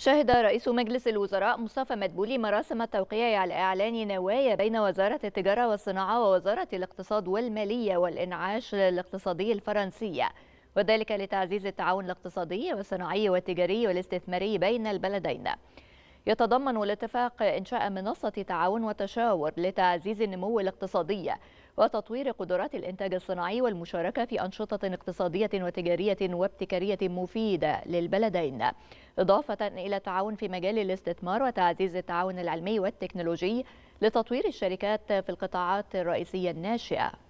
شهد رئيس مجلس الوزراء مصطفى مدبولي مراسم التوقيع على إعلان نوايا بين وزارة التجارة والصناعة ووزارة الاقتصاد والمالية والإنعاش الاقتصادي الفرنسية وذلك لتعزيز التعاون الاقتصادي والصناعي والتجاري والاستثماري بين البلدين يتضمن الاتفاق إنشاء منصة تعاون وتشاور لتعزيز النمو الاقتصادي وتطوير قدرات الإنتاج الصناعي والمشاركة في أنشطة اقتصادية وتجارية وابتكارية مفيدة للبلدين إضافة إلى التعاون في مجال الاستثمار وتعزيز التعاون العلمي والتكنولوجي لتطوير الشركات في القطاعات الرئيسية الناشئة